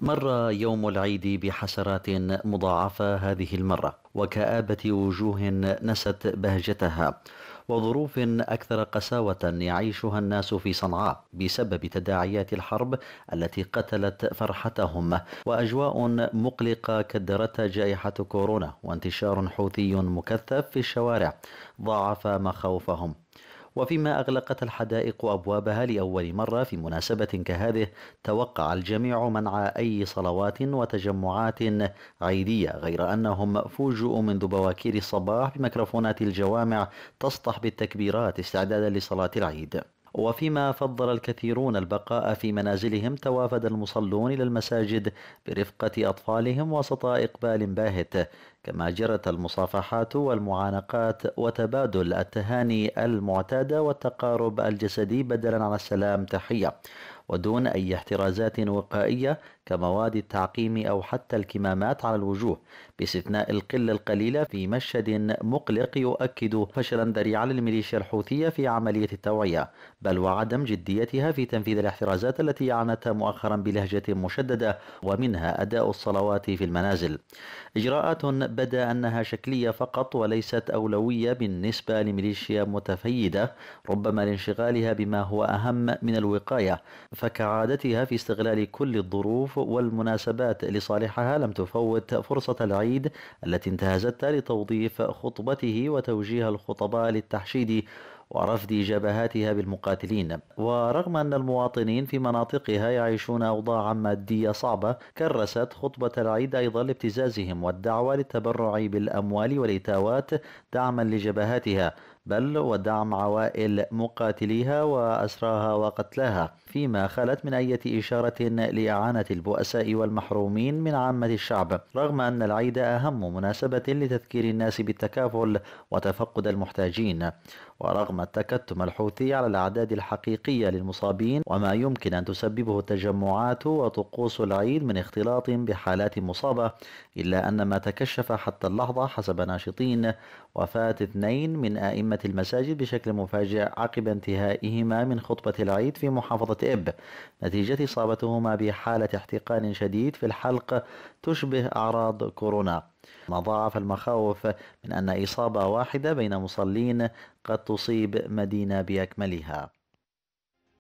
مر يوم العيد بحسرات مضاعفة هذه المرة وكآبة وجوه نست بهجتها وظروف أكثر قساوة يعيشها الناس في صنعاء بسبب تداعيات الحرب التي قتلت فرحتهم وأجواء مقلقة كدرتها جائحة كورونا وانتشار حوثي مكثف في الشوارع ضاعف مخاوفهم وفيما أغلقت الحدائق أبوابها لأول مرة في مناسبة كهذه توقع الجميع منع أي صلوات وتجمعات عيدية غير أنهم فوجئوا منذ بواكير الصباح بميكروفونات الجوامع تصطح بالتكبيرات استعدادا لصلاة العيد وفيما فضل الكثيرون البقاء في منازلهم توافد المصلون إلى المساجد برفقة أطفالهم وسط إقبال باهت كما جرت المصافحات والمعانقات وتبادل التهاني المعتادة والتقارب الجسدي بدلا عن السلام تحية ودون أي احترازات وقائية كمواد التعقيم أو حتى الكمامات على الوجوه باستثناء القلة القليلة في مشهد مقلق يؤكد فشلا ذريعا للميليشيا الحوثية في عملية التوعية بل وعدم جديتها في تنفيذ الاحترازات التي أعلنتها مؤخرا بلهجة مشددة ومنها أداء الصلوات في المنازل إجراءات بدا أنها شكلية فقط وليست أولوية بالنسبة لميليشيا متفيدة ربما لانشغالها بما هو أهم من الوقاية فكعادتها في استغلال كل الظروف والمناسبات لصالحها لم تفوت فرصة العيد التي انتهزتها لتوظيف خطبته وتوجيه الخطباء للتحشيد ورفد جبهاتها بالمقاتلين ورغم أن المواطنين في مناطقها يعيشون أوضاعا مادية صعبة كرست خطبة العيد أيضا لابتزازهم والدعوة للتبرع بالأموال والإتاوات دعما لجبهاتها بل ودعم عوائل مقاتليها وأسراها وقتلاها فيما خلت من أي إشارة لإعانة البؤساء والمحرومين من عامة الشعب رغم أن العيد أهم مناسبة لتذكير الناس بالتكافل وتفقد المحتاجين ورغم تم التكتم الحوثي على الأعداد الحقيقية للمصابين وما يمكن أن تسببه التجمعات وطقوس العيد من اختلاط بحالات مصابة إلا أن ما تكشف حتى اللحظة حسب ناشطين وفاة اثنين من أئمة المساجد بشكل مفاجئ عقب انتهائهما من خطبة العيد في محافظة إب نتيجة إصابتهما بحالة احتقان شديد في الحلق تشبه أعراض كورونا ما ضاعف المخاوف من أن إصابة واحدة بين مصلين قد تصيب مدينة بأكملها